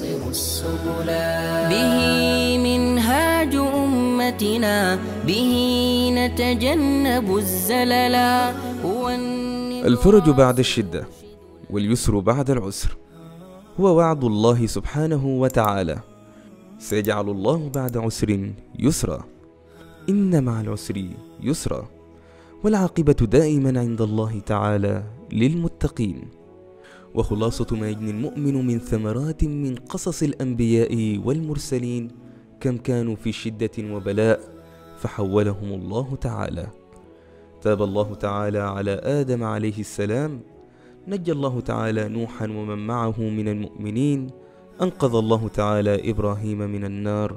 ينصر السبل به منهاج أمتنا به نتجنب الزللا هو الفرج بعد الشدة واليسر بعد العسر هو وعد الله سبحانه وتعالى سيجعل الله بعد عسر يسرا إن مع العسر يسرا والعاقبة دائما عند الله تعالى للمتقين وخلاصة ما يجني المؤمن من ثمرات من قصص الأنبياء والمرسلين كم كانوا في شدة وبلاء فحولهم الله تعالى تاب الله تعالى على آدم عليه السلام نجى الله تعالى نوحا ومن معه من المؤمنين أنقذ الله تعالى إبراهيم من النار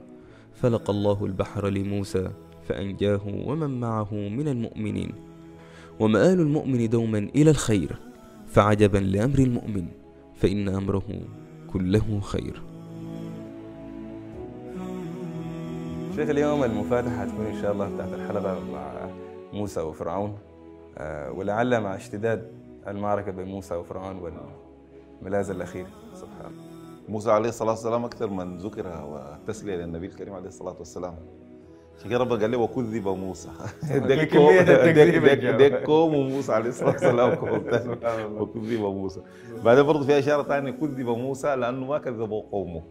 فلقى الله البحر لموسى فأنجاه ومن معه من المؤمنين ومآل المؤمن دوما إلى الخير فعجبا لأمر المؤمن فإن أمره كله خير شيخ اليوم المفاتحة هتكون إن شاء الله بتاعت الحلبة مع موسى وفرعون آه، ولعل مع اشتداد المعركة بين موسى وفرعون والملاذ الأخير سبحان الله موسى عليه الصلاة والسلام أكثر من ذكر وتسلية للنبي الكريم عليه الصلاة والسلام عشان كده ربنا قال لي وكذب موسى ده وموسى عليه الصلاه والسلام وكذب موسى بعدين برضه في اشاره ثانيه كذب موسى لانه ما كذبوا قومه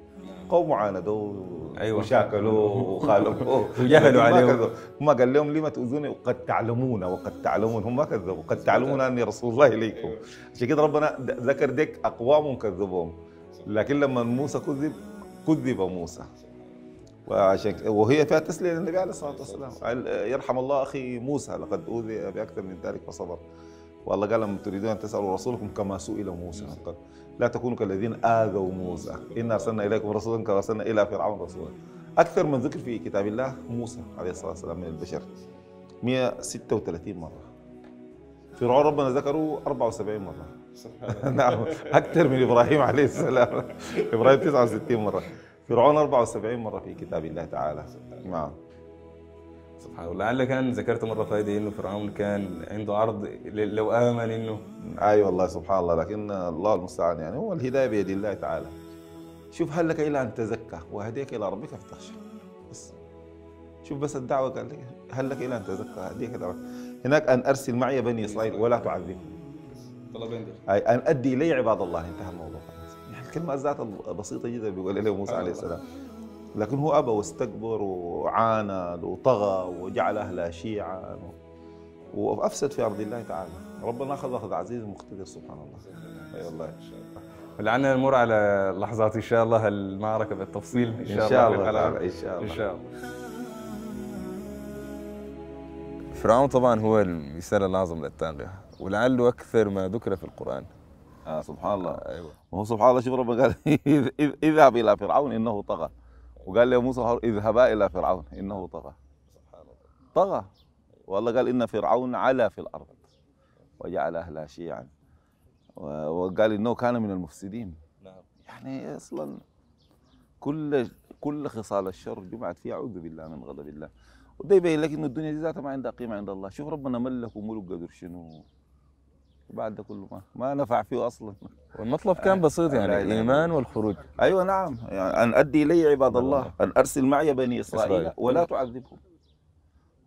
قومه عاندوا ايوه وشاكلوه وخالفوه وجهلوا عليهم هم قال لهم لما تؤذوني وقد تعلمون وقد تعلمون هم ما كذبوا قد تعلمون اني رسول الله اليكم عشان كده ربنا ذكر ديك اقوام كذبوهم لكن لما موسى كذب كذب موسى وعشان وهي فيها تسليه للنبي عليه الصلاه والسلام يرحم الله اخي موسى لقد اوذي باكثر من ذلك فصبر والله قال لهم تريدون ان تسالوا رسولكم كما سئل موسى قال لا تكونوا كالذين اذوا موسى انا ارسلنا اليكم رسولا كما ارسلنا الى فرعون رسولا اكثر من ذكر في كتاب الله موسى عليه الصلاه والسلام من البشر 136 مره فرعون ربنا ذكره 74 مره نعم اكثر من ابراهيم عليه السلام ابراهيم 69 مره فرعون 74 مرة في كتاب الله تعالى نعم سبحان الله لعلك كان ذكرت مرة فايدة انه فرعون كان عنده عرض لو امن انه اي والله سبحان الله لكن الله المستعان يعني هو الهداية بيد الله تعالى شوف هل لك الا ان تزكى وهديك الى ربك فتخشى بس شوف بس الدعوة قال لي هل لك الا ان تزكى وهديك الى ربك هناك ان ارسل معي بني اسرائيل ولا تعذبهم طلبين أي ان ادي الي عباد الله انتهى الموضوع كلمات ذات بسيطة جدا بيقول له موسى عليه السلام لكن هو أبى واستكبر وعاند وطغى وجعل أهلها شيعا وأفسد في أرض الله تعالى ربنا أخذ أخذ عزيز مقتدر سبحان الله أي والله إن شاء الله لعلنا نمر على لحظات إن شاء الله المعركة بالتفصيل إن شاء, إن شاء الله, الله إن شاء الله إن شاء الله فرعون طبعا هو المثال الأعظم للتاريخ ولعله أكثر ما ذكر في القرآن آه سبحان الله آه، ايوه وهو سبحان الله شوف ربنا قال اذهب الى فرعون انه طغى وقال لموسى اذهبا الى فرعون انه طغى سبحان الله طغى والله قال ان فرعون علا في الارض وجعل اهلها شيعا وقال انه كان من المفسدين نعم يعني اصلا كل كل خصال الشر جمعت فيها اعوذ بالله من غضب الله وده يبين لك انه الدنيا دي ذاتها ما عندها قيمه عند الله شوف ربنا ملك وملك قدر شنو بعد ده كله ما ما نفع فيه اصلا والمطلب كان آه، بسيط يعني الايمان والخروج ايوه نعم يعني ان ادي الي عباد نعم. الله ان ارسل معي بني اسرائيل ولا تعذبهم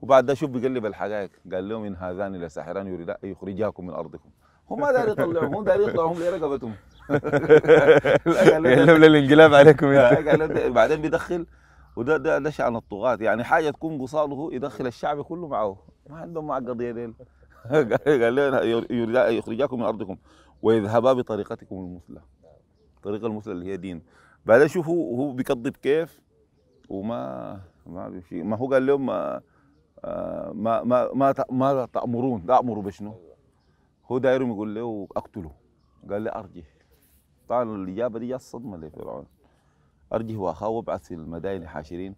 وبعد ده شوف بيقلب الحقائق قال لهم ان هذان لساحران يريد ان يخرجاكم من ارضكم هم ما داري يطلعوهم هم داري يطلعوهم لرقبتهم قال يعني للانقلاب عليكم بعدين بيدخل وده ده ده شان الطغاة يعني حاجه تكون قصاده يدخل الشعب كله معه ما عندهم مع القضيه قال لنا يخرجاكم من ارضكم ويذهبا بطريقتكم المثلى الطريقه المثلى اللي هي دين بعدين شوفوا هو بيكذب كيف وما ما بيمشي ما هو قال لهم آه، آه، ما ما ما ما, ما تامرون تامروا بشنو؟ هو دايرهم يقول له اقتله قال له ارجه طبعا الاجابه دي جات صدمه لفرعون ارجه واخاه وابعث في المدائن حاشرين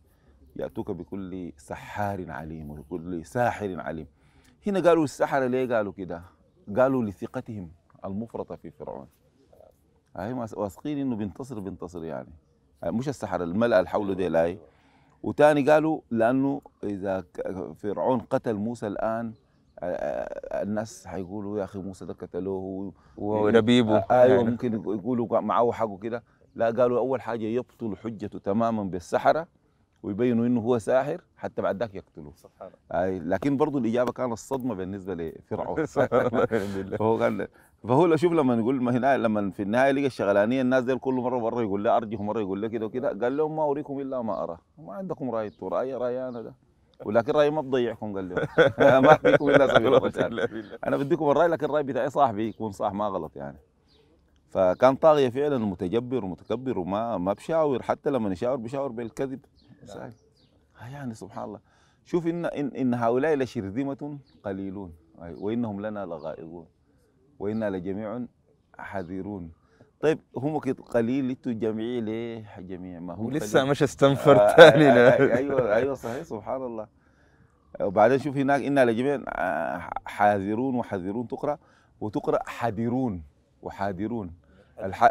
ياتوك بكل سحار عليم وكل ساحر عليم هنا قالوا السحرة ليه قالوا كده قالوا لثقتهم المفرطة في فرعون هاي واثقين انه بينتصر بينتصر يعني. يعني مش السحرة الملأ الحول دي لاي وتاني قالوا لانه اذا فرعون قتل موسى الان الناس حيقولوا يا اخي موسى ده قتلوه وربيبه آه، ايوه ممكن يقولوا معه حقه كده لا قالوا اول حاجه يبطل حجته تماما بالسحره ويبينوا انه هو ساحر حتى بعد ذاك يقتلوه سبحان الله آه، لكن برضه الاجابه كانت الصدمه بالنسبه لفرعون فهو قال فهو شوف لما نقول ما هنا لما في النهايه لقى الشغلانيه الناس دي كل مره مره يقول لها ارجه مره يقول لها كده وكده آه. قال لهم ما اوريكم الا ما ارى ما عندكم راي راي راي انا ده ولكن رايي ما بضيعكم قال لهم ما فيكم الا سبيل انا بديكم الراي لكن الراي بتاعي صاحبي يكون صح ما غلط يعني فكان طاغيه فعلا متجبر ومتكبر وما ما بشاور حتى لما يشاور بشاور بالكذب نعم. ساعد. آه، يعني سبحان الله شوف إن, إن, إن هؤلاء لشرذمة قليلون وإنهم لنا لغائظون وإنا لجميع حذرون طيب هم قليل انتوا جميع ليه جميع ما هو لسه مش استنفر ثاني آه، آه، يعني ايوه ايوه صحيح سبحان الله وبعدين شوف هناك انا لجميع حاذرون وحذرون تقرا وتقرا حذرون وحاذرون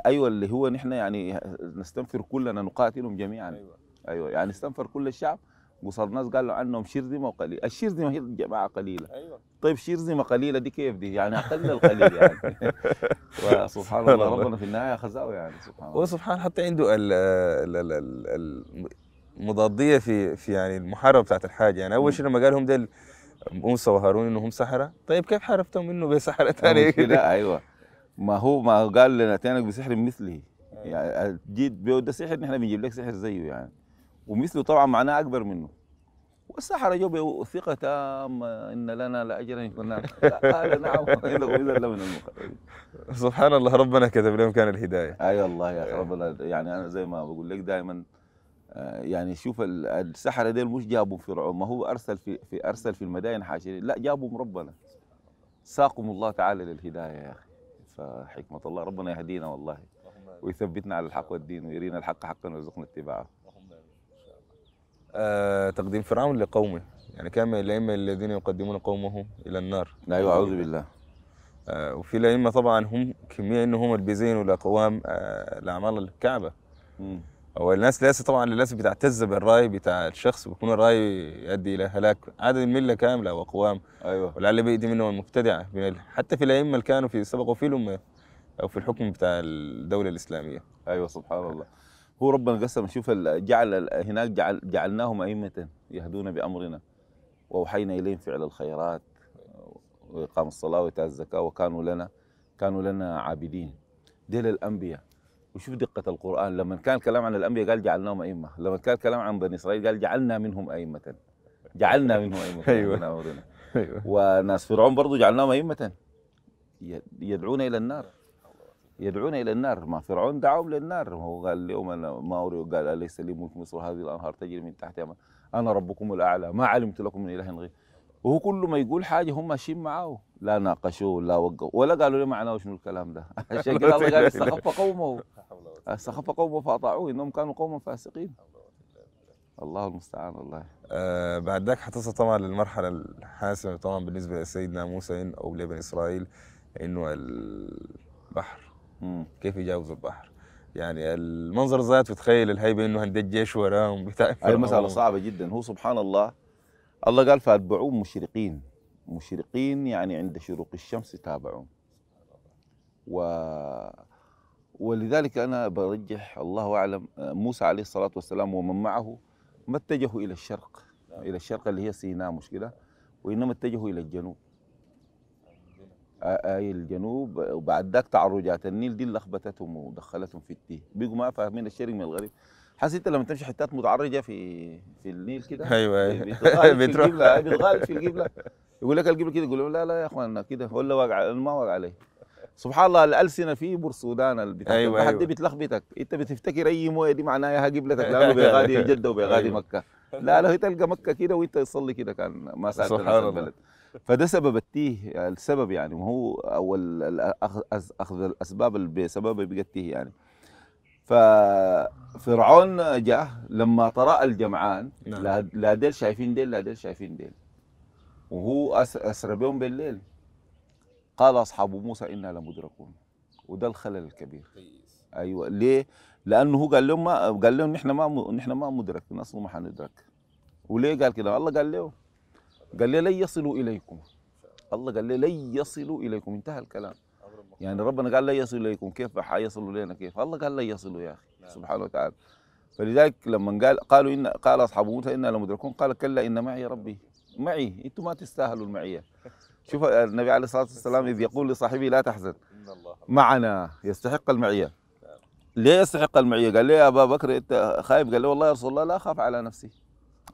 ايوه اللي هو نحن يعني نستنفر كلنا نقاتلهم جميعا أيوة. ايوه يعني استنفر كل الشعب وصار ناس قالوا عنهم شرذمه وقليله، الشرذمه هي جماعه قليله ايوه طيب شرذمه قليله دي كيف دي؟ يعني اقل القليل يعني سبحان الله ربنا في النهايه خزاوي يعني سبحان الله وسبحان حتى عنده ال ال ال المضاديه في في يعني المحاربه بتاعت الحاجه يعني اول شيء لما قال لهم ديل موسى وهارون انهم سحره طيب كيف حاربتهم انه بسحره ثانيه لا ايوه ما هو ما قال لنا تانك بسحر مثله أيوة. يعني جيت بيود سحر نحن بنجيب لك سحر زيه يعني ومثله طبعا معناه اكبر منه والسحرة جو ثقة تامة إن لنا لأجرا إن كنا قال نعم إذا لمن المقربين سبحان الله ربنا كتب لهم كان الهداية أي أيوة والله يا أخي ربنا يعني أنا زي ما بقول لك دائما آه، يعني شوف السحرة ديل مش جابوا فرعون ما هو أرسل في, في أرسل في المدائن حاشرين لا جابوا ربنا ساقهم الله تعالى للهداية يا أخي فحكمة الله ربنا يهدينا والله ويثبتنا على الحق والدين ويرينا الحق حقا ويرزقنا اتباعه آه، تقديم فرعون لقومه يعني كما الائمه الذين يقدمون قومهم الى النار ايوه اعوذ بالله آه، وفي الائمه طبعا هم كميه ان هم اللي بيزينوا لاقوام آه، الاعمال الكعبه امم الناس لسه طبعا الناس بتعتز بالراي بتاع الشخص بيكون الراي يؤدي الى هلاك عدد المله كامله واقوام ايوه ولعل بيدي منهم المبتدعه حتى في الائمه اللي كانوا في سبقوا الامه او في الحكم بتاع الدوله الاسلاميه ايوه سبحان الله هو ربنا قسم شوف جعل هناك جعل جعلناهم أئمة يهدون بأمرنا وأوحينا إليهم فعل الخيرات وإقام الصلاة وإيتاء الزكاة وكانوا لنا كانوا لنا عابدين ديل الأنبياء وشوف دقة القرآن لما كان الكلام عن الأنبياء قال جعلناهم أئمة لما كان الكلام عن بني إسرائيل قال جعلنا منهم أئمة جعلنا منهم أئمة أيوة. أيوة. وناس فرعون برضو جعلناهم أئمة يدعون إلى النار يدعون الى النار ما فرعون دعاهم للنار هو قال اليوم انا ما اريد قال اليس لي ملك مصر هذه الانهار تجري من تحتها انا ربكم الاعلى ما علمت لكم من اله غير وهو كل ما يقول حاجه هم ماشيين معاه لا ناقشوه لا وقفوا ولا قالوا لي معناه شنو الكلام ده عشان كده الله قال استخف قومه استخف قومه فاطاعوه انهم كانوا قوما فاسقين الله المستعان والله آه بعد ذاك حتصل طبعا للمرحله الحاسمه طبعا بالنسبه لسيدنا موسى او لبني اسرائيل انه البحر مم. كيف يجاوز البحر يعني المنظر ذات تتخيل الهيبه انه هندي الجيش وراهم بتاع المساله مساله صعبه جدا هو سبحان الله الله قال فاتبعوه مشرقين مشرقين يعني عند شروق الشمس تابعوه و ولذلك انا برجح الله اعلم موسى عليه الصلاه والسلام ومن معه ما اتجهوا الى الشرق الى الشرق اللي هي سيناء مشكله وانما اتجهوا الى الجنوب اي الجنوب وبعد ذاك تعرجات النيل دي اللي لخبتتهم ودخلتهم في التيه بيجوا ما فاهمين الشرق من الغرب حاسس انت لما تمشي حتات متعرجه في في النيل كده ايوه, أيوة. بتروح بتغالب في القبله يقول لك القبله كده يقول لا لا يا اخوان كده ولا واقع ما واقع عليه سبحان الله الالسنه في برسودان البتاع أيوة حد أيوة. بتلخبطك انت بتفتكر اي مويه دي معناها قبلتك لانه بيغادي جده وبيغادي أيوة. مكه لا لا تلقى مكه كده وانت تصلي كده كان ما سالت سبحان الله فده سبب التيه يعني السبب يعني هو او اخذ الاسباب بسبب يبقى التيه يعني ففرعون جاء لما طرأ الجمعان نعم. لا ديل شايفين ديل لا ديل شايفين ديل وهو أسرى بهم بالليل قال أصحاب موسى إنا لمدركون وده الخلل الكبير أيوة ليه؟ لأنه هو قال لهم ما قال لهم نحن ما نحن ما مدرك اصلا ما حندرك وليه قال كده؟ الله قال لهم قال لي لن يصلوا اليكم الله قال لي لن يصلوا اليكم انتهى الكلام يعني ربنا قال لن يصلوا اليكم كيف حيصلوا لنا كيف الله قال لن يصلوا يا اخي نعم. سبحانه وتعالى فلذلك لما قال قالوا ان قال اصحاب موسى انا لمدركون قال كلا ان معي ربي معي انتم ما تستاهلوا المعيه شوف النبي عليه الصلاه والسلام اذ يقول لصاحبه لا تحزن معنا يستحق المعيه نعم. ليه يستحق المعيه؟ قال لي يا ابا بكر انت خايف؟ قال له والله يا رسول الله لا اخاف على نفسي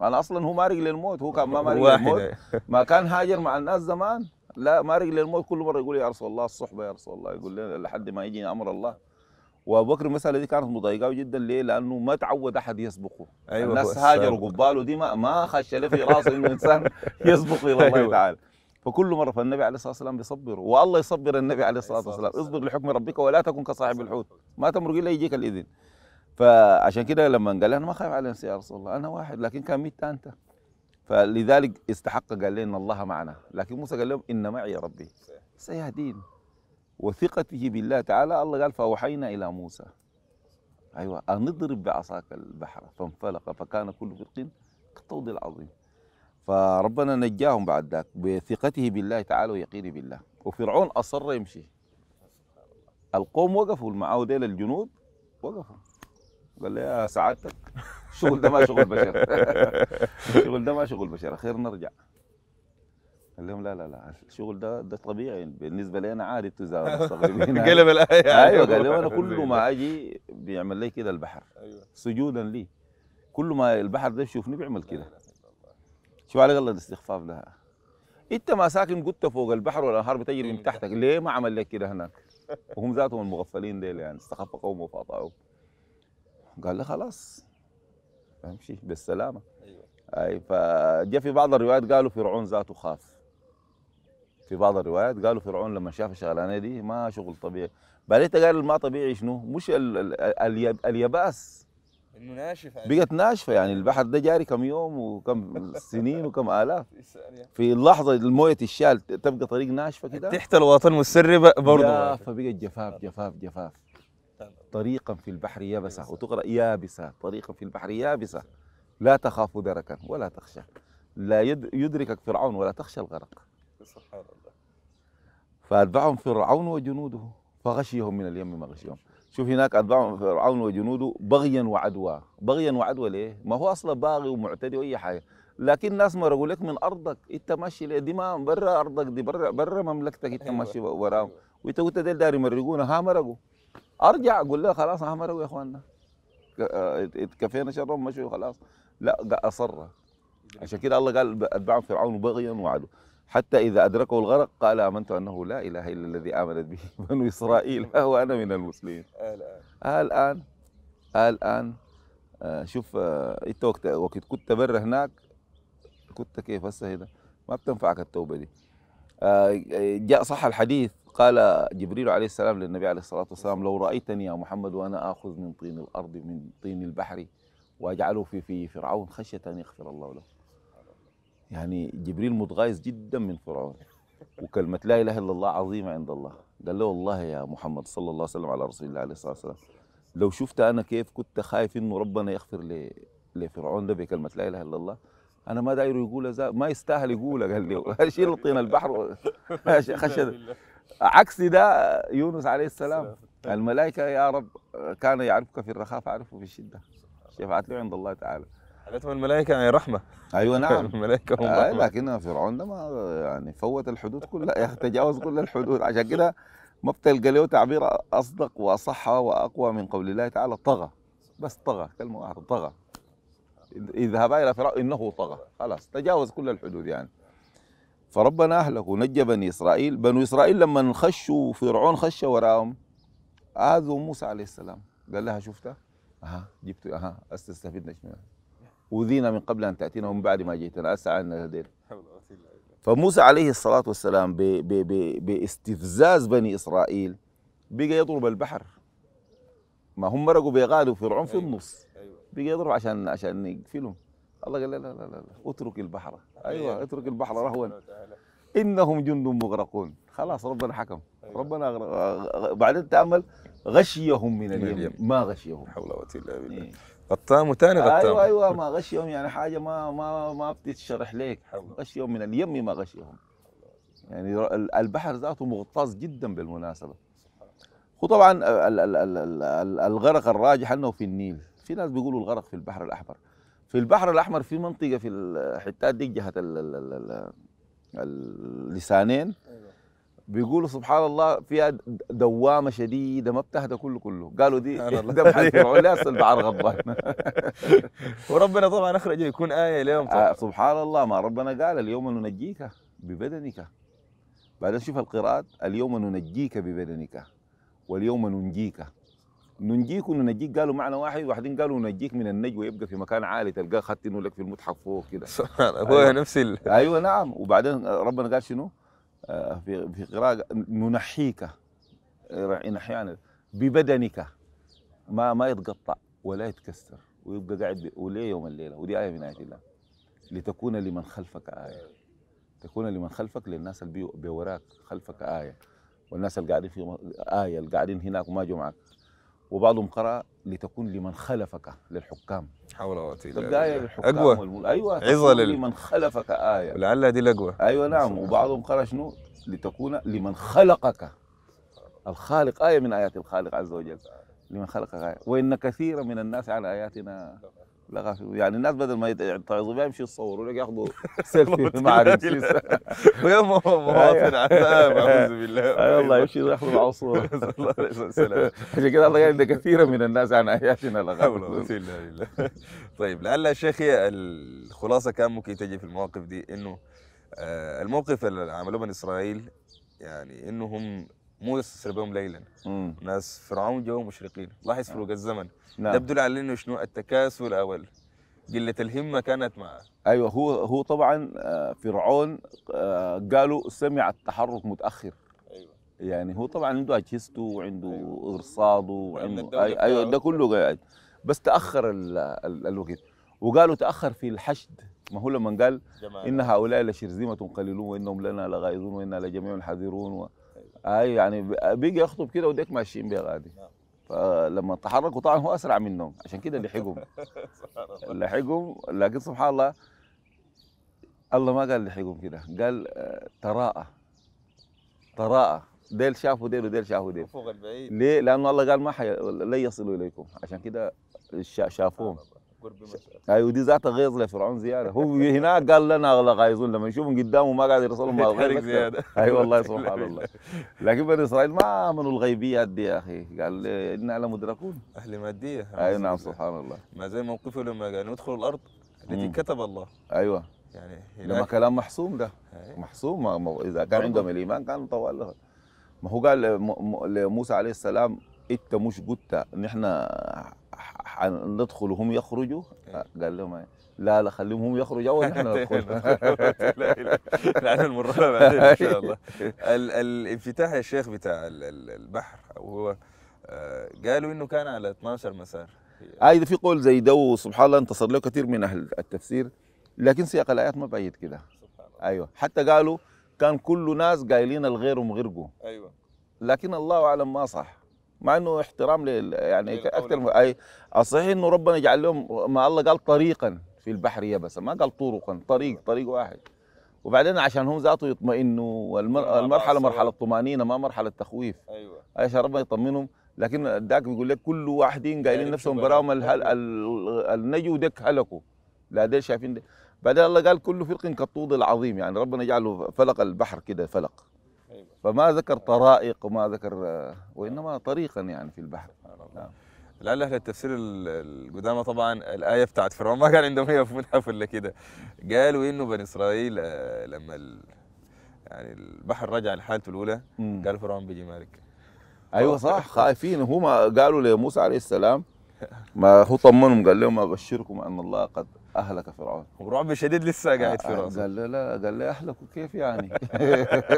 انا اصلا هو مارق للموت هو كان ما مارق للموت ما كان هاجر مع الناس زمان لا مارق للموت كل مره يقول يا رسول الله الصحبه يا رسول الله يقول لنا لحد ما يجينا امر الله وابو بكر المساله دي كانت مضايقاه جدا ليه؟ لانه ما تعود احد يسبقه أيوة الناس هاجروا قباله دي ما, ما خش في راسه انه انسان يسبق الى الله أيوة. تعالى فكل مره فالنبي عليه الصلاه والسلام بيصبره والله يصبر النبي عليه الصلاه والسلام اصبر لحكم ربك ولا تكن كصاحب الحوت ما تمرق الا يجيك الاذن فعشان كده لما قال انا ما خايف على نفسي يا رسول الله انا واحد لكن كان ميت انت فلذلك استحق قال لي ان الله معنا لكن موسى قال لهم ان معي ربي سيهدين وثقته بالله تعالى الله قال فاوحينا الى موسى ايوه ان اضرب بعصاك البحر فانفلق فكان كل فرق كالطود العظيم فربنا نجاهم بعد ذاك بثقته بالله تعالى ويقينه بالله وفرعون اصر يمشي القوم وقفوا معاه ديل الجنود وقفوا قال لي يا سعادتك الشغل ده ما شغل بشر الشغل ده ما شغل بشر خير نرجع قال لهم لا لا لا الشغل ده ده طبيعي بالنسبه لي انا عادي تزار مستغربين قلب الايه ايوه قال لهم انا كل ما اجي بيعمل لي كده البحر أيوة. سجودا لي كل ما البحر ده يشوفني بيعمل كده شو عليك الله الاستخفاف ده انت ما ساكن قلت فوق البحر والانهار بتجري من إيه. تحتك ليه ما عمل لك كده هناك وهم ذاتهم المغفلين ديل يعني استخف قومه فاطعوه قال لي خلاص امشي بالسلامه ايوه اي فجاء في بعض الروايات قالوا فرعون ذاته خاف في بعض الروايات قالوا فرعون لما شاف الشغلانه دي ما شغل طبيعي بعدين قال ما طبيعي شنو مش ال ال ال اليباس انه ناشفه يعني. بقت ناشفه يعني البحر ده جاري كم يوم وكم سنين وكم الاف في اللحظه المويه الشال تبقى طريق ناشفه كده تحت الوطن مسربه برضه فبقت جفاف جفاف جفاف طريقا في البحر يابسة وتقرأ يابسة طريقا في البحر يابسة لا تخاف دركا ولا تخشى لا يدركك فرعون ولا تخشى الغرق سبحان الله فأتبعهم فرعون وجنوده فغشيهم من اليم ما غشيهم شوف هناك أتبعهم فرعون وجنوده بغيا وعدوى بغيا وعدوى ليه؟ ما هو أصلا باغي ومعتدي وأي حاجة لكن الناس مرقوا لك من أرضك أنت ماشي ليه دي ما برا أرضك دي برا برا مملكتك أنت أيوة. ماشي وراهم أيوة. وأنت قلت ديل داري يمرقونا ها مرقوا ارجع اقول له خلاص احمروا يا اخواننا آه، اتكفينا شرهم مشوا خلاص لا اصر عشان كده الله قال اتبعهم فرعون بغيا وعدوا حتى إذا أدركه الغرق قال آمنت أنه لا إله إلا الذي آمنت به بنو إسرائيل آه، وأنا من المسلمين آه، الآن الآن الآن شوف أنت وقت وقت كنت برا هناك كنت كيف هسه هنا ما بتنفعك التوبة دي جاء صح الحديث قال جبريل عليه السلام للنبي عليه الصلاة والسلام لو رأيتني يا محمد وأنا آخذ من طين الأرض من طين البحر وأجعله في في فرعون خشية أن يغفر الله له يعني جبريل متغايظ جدا من فرعون وكلمة لا إله إلا الله عظيمة عند الله قال له والله يا محمد صلى الله عليه وسلم على رسول الله عليه الصلاة والسلام لو شفت أنا كيف كنت خايف إنه ربنا يغفر لي لفرعون ده بكلمة لا إله إلا الله أنا ما دايره يقولها ما يستاهل يقولها قال لي شيل طين البحر خشية عكس ده يونس عليه السلام طيب. الملائكة يا رب كان يعرفك في الرخاء فاعرفه في الشدة شفعت له عند الله تعالى حالتهم الملائكة يعني رحمة أيوة نعم الملائكة هم آه لكن فرعون ده ما يعني فوت الحدود كلها تجاوز كل الحدود عشان كده ما بتلقى له تعبير أصدق وأصح وأقوى من قول الله تعالى طغى بس طغى كلمة واحدة طغى اذهبا إلى فرعون إنه طغى خلاص تجاوز كل الحدود يعني فربنا أهلك ونجى بني إسرائيل بنو إسرائيل لما خشوا فرعون خش وراهم آذوا موسى عليه السلام قال لها شفتها أها جبت أها استستفدنا منها أوذينا من قبل أن تأتينا ومن بعد ما جئتنا أسعى هذين فموسى عليه الصلاة والسلام ب ب ب باستفزاز بني إسرائيل بقى يضرب البحر ما هم مرقوا بيغادوا فرعون في أيوة، النص أيوة. بقى يضرب عشان عشان يقفلهم الله قال لا لا لا, لا. اترك البحر ايوه, أيوة، اترك البحر رهوا انهم جند مغرقون خلاص ربنا حكم أيوة. ربنا أغرق. بعدين تامل غشيهم من اليم ما غشيهم حول ولا قوه الا بالله إيه. غطام وثاني أيوة، غطام ايوه ايوه ما غشيهم يعني حاجه ما ما ما بتتشرح لك غشيهم من اليم ما غشيهم يعني البحر ذاته مغطاس جدا بالمناسبه وطبعا الغرق الراجح انه في النيل في ناس بيقولوا الغرق في البحر الاحمر في البحر الاحمر في منطقه في الحتات دي جهه اللسانين بيقولوا سبحان الله فيها دوامه شديده ما بتهدى كله كله قالوا دي دم حيفرعوا لها غضبان وربنا طبعا اخرجه يكون ايه اليوم طبعا. آه سبحان الله ما ربنا قال اليوم ننجيك ببدنك بعدين شوف القراءات اليوم ننجيك ببدنك واليوم ننجيك ننجيك وننجيك قالوا معنى واحد وبعدين قالوا ننجيك من النجوى يبقى في مكان عالي تلقاه انه لك في المتحف فوق كده سبحان هو أيوة. نفس ال... ايوه نعم وبعدين ربنا قال شنو؟ آه، في في قراءه ننحيك يعني ببدنك ما ما يتقطع ولا يتكسر ويبقى قاعد وليه يوم الليله ودي ايه من ايات الله لتكون لمن خلفك ايه تكون لمن خلفك للناس اللي بوراك خلفك ايه والناس اللي قاعدين في آية اللي قاعدين هناك وما جوا معك وبعضهم قرأ لتكون لمن خلفك للحكام حول ولا قوه الا بالله اقوى ايوه عظه لمن خلفك ايه ولعل دي الاقوى ايوه نعم وبعضهم قرأ شنو لتكون لمن خلقك الخالق ايه من ايات الخالق عز وجل لمن خلقك آية وإن كثيرا من الناس على آياتنا لا يعني الناس بدل ما يتعظوا يعني بها طيب، يمشي يتصوروا لك ياخذوا سيلفي مع رمسيس ويا مواطن عذاب اعوذ بالله أيوه، الله أيوه. يمشي ياخذوا معه صوره عشان كذا الله يعني كثيرا من الناس عن يعني اياتنا لا حول ولا طيب لعل شيخي الخلاصه كان ممكن تجي في المواقف دي انه آه، الموقف اللي عملوه من اسرائيل يعني انهم موسى سر بهم ليلا مم. ناس فرعون جو مشرقين لاحظ نعم. فروق الزمن نعم. ده بدل على انه شنو التكاسل اول قله الهمه كانت معه ايوه هو هو طبعا آه، فرعون آه، قالوا سمع التحرك متاخر ايوه يعني هو طبعا عنده اجهزته وعنده أيوة. ارصاده وعنده ايوه ده كله قاعد بس تاخر الوقت وقالوا تاخر في الحشد ما هو لما قال جمال. ان هؤلاء لشرذمه قليلون وانهم لنا لغائظون وانا لجميع حذرون و... اي يعني بيجي يخطب كده وديك ماشيين بيها عادي نعم. فلما تحركوا طبعا هو اسرع منهم عشان كده لحقهم لحقهم لكن سبحان الله الله ما قال لحقهم كده قال تراءى آه، تراءى ديل شافوا ديل وديل شافوا ديل فوق البعيد ليه؟ لانه الله قال ما حي... لن يصلوا اليكم عشان كده شافوهم اكبر ايوه دي ذاتها غيظ لفرعون زياده هو هناك قال لنا اغلى غايزون لما يشوفهم قدامه ما قاعد يرسلهم غير زياده اي أيوة والله سبحان الله لكن بني اسرائيل ما امنوا الغيبيات دي يا اخي قال انا لمدركون اهل ماديه اي نعم سبحان الله ما زي موقفه لما قال ندخل الارض التي كتب الله ايوه يعني لما كلام محسوم ده محسوم اذا كان طيب. عندهم الايمان كان طوال ما هو قال لموسى عليه السلام انت مش قلت نحن ندخل وهم يخرجوا آه، قال لهم إيه؟ لا لا خليهم هم يخرجوا اول نحن ندخل لا لا بعدين ان شاء الله الانفتاح يا شيخ بتاع البحر وهو آه، قالوا انه كان على 12 مسار اي آه، في قول زي ده وسبحان الله انتصر له كثير من اهل التفسير لكن سياق الايات ما بعيد كده ايوه حتى قالوا كان كل ناس قايلين الغير ومغرقوا ايوه لكن الله اعلم ما صح مع انه احترام لل يعني اكثر من اي الصحيح انه ربنا جعل لهم ما الله قال طريقا في البحر يبسا ما قال طرقا طريق طريق واحد وبعدين عشان هم ذاته يطمئنوا والمرحله مرحله طمانينه ما مرحله تخويف ايوه عشان ربنا يطمنهم لكن ذاك بيقول لك كل واحدين قايلين نفسهم براهم أيوة. النجو ديك هلكوا لا دي شايفين دي. بعدين الله قال كل فرق كالطود العظيم يعني ربنا جعله فلق البحر كده فلق فما ذكر طرائق وما ذكر وانما طريقا يعني في البحر نعم. لعل اهل التفسير القدامى طبعا الايه بتاعت فرعون ما كان عندهم هي في متحف ولا كده قالوا انه بني اسرائيل آه، لما يعني البحر رجع لحالته الاولى قال فرعون بيجي مالك ايوه صح خايفين هم قالوا لموسى عليه السلام ما هو طمنهم قال لهم ابشركم ان الله قد اهلك فرعون ورعب شديد لسه قاعد آه، في آه، راسه قال له لا قال له اهلكوا كيف يعني؟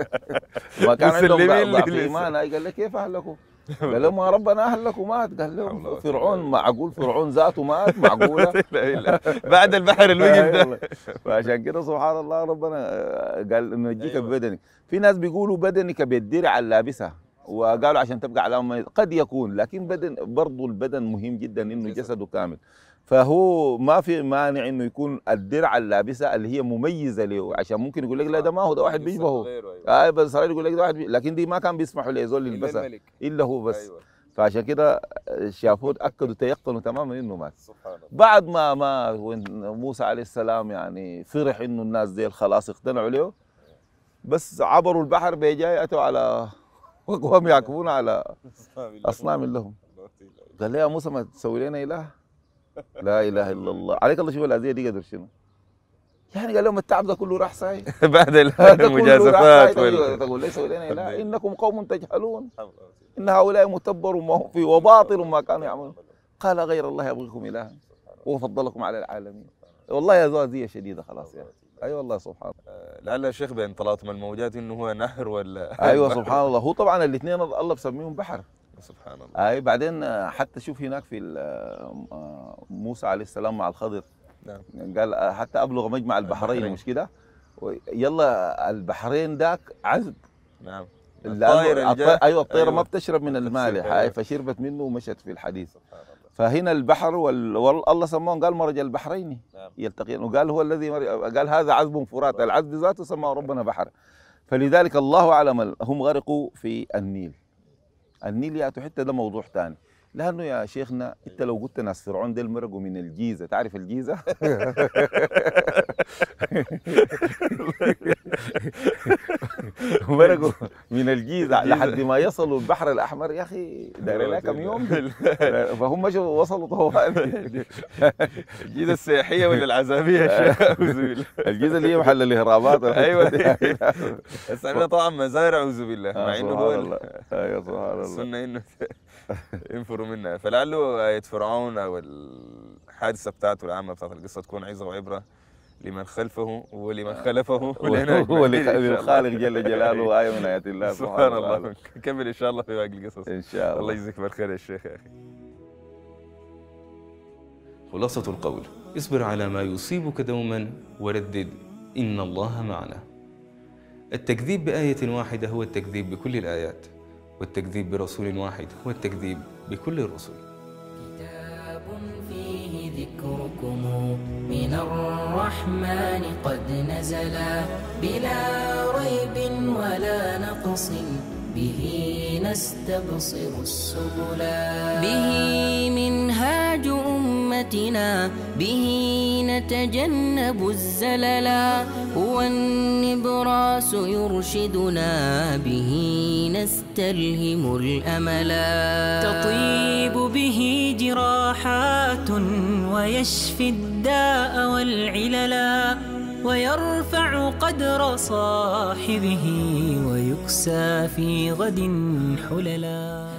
ما كان عندهم ضعف ايمان قال له كيف اهلكوا؟ قال لهم ما ربنا انا اهلك ومات قال لهم فرعون معقول فرعون ذاته مات معقوله بعد البحر الوقف ده فعشان كده سبحان الله ربنا آه، قال نجيك ببدنك أيوة. في ناس بيقولوا بدنك بيدري على لابسها وقالوا عشان تبقى علامه قد يكون لكن بدن برضه البدن مهم جدا انه جسده كامل فهو ما في مانع انه يكون الدرع اللي اللي هي مميزه له عشان ممكن يقول لك لا ده ما هو ده واحد بيشبهه ايوه آه، بس يقول لك ده واحد لكن دي ما كان بيسمحوا لزول يلبسها الا هو بس أيوة. فعشان كده شافوه اكدوا تيقنوا تماما انه مات سبحان بعد ما ما موسى عليه السلام يعني فرح انه الناس دي خلاص اقتنعوا له بس عبروا البحر بجاي اتوا على وهم يعكفون على اصنام لهم قال لي يا موسى ما تسوي لنا اله لا اله الا الله عليك الله شوف الاذيه دي قدر شنو يعني قال لهم التعب ده كله راح ساي بعد المجازفات وال... طيب، تقول ليس لنا اله انكم قوم تجهلون ان هؤلاء متبر ما هم فيه وباطل ما كانوا يعملون قال غير الله يبغيكم الها وفضلكم على العالمين والله يا زوازيه شديده خلاص يعني اي أيوة والله سبحان الله آه، لعل الشيخ بين طلعت من الموجات انه هو نهر ولا ايوه سبحان الله هو طبعا الاثنين الله بسميهم بحر آه، سبحان الله اي بعدين حتى شوف هناك في آه، موسى عليه السلام مع الخضر نعم قال حتى ابلغ مجمع البحرين, البحرين. مش كده يلا البحرين داك عذب نعم الطائره ايوه الطيره أيوة. ما بتشرب من المالح أيوة. فشربت منه ومشت في الحديث سبحان الله فهنا البحر وال... الله سماهم قال مرج البحرين نعم. يلتقيان وقال هو الذي قال هذا عذب فرات نعم. العذب ذاته سماه ربنا بحر فلذلك الله اعلم هم غرقوا في النيل النيل ياتوا حتى ده موضوع ثاني لانه يا شيخنا انت لو قلت ناس فرعون ديل مرقوا من الجيزه تعرف الجيزه؟ مرقوا من الجيزه لحد ما يصلوا البحر الاحمر يا اخي داير لها كم يوم فهم مشوا وصلوا طوال الجيزه السياحيه ولا العذابيه يا شيخ الجيزه اللي هي محل الاهرامات ايوه بس عندنا طبعا مزارع اعوذ بالله آه، مع انه هو ايوه سبحان الله السنه انه ينفروا منها فلعله آية فرعون أو الحادثة بتاعته العامة بتاعت القصة تكون عظة وعبرة لمن خلفه ولمن آه. خلفه وللخالق جل جلاله آية من آيات الله سبحان الله نكمل إن شاء الله في باقي القصص إن شاء الله الله يجزيك بالخير يا شيخ يا أخي خلاصة القول اصبر على ما يصيبك دوما وردد إن الله معنا التكذيب بآية واحدة هو التكذيب بكل الآيات والتكذيب برسول واحد هو التكذيب بكل الرسل كتاب فيه ذكركم من الرحمن قد نزل بلا ريب ولا نقص به نستبصر السبل به منها آياتنا به نتجنب الزللا هو النبراس يرشدنا به نستلهم الأملا تطيب به جراحات ويشفي الداء والعللا ويرفع قدر صاحبه ويكسى في غد حللا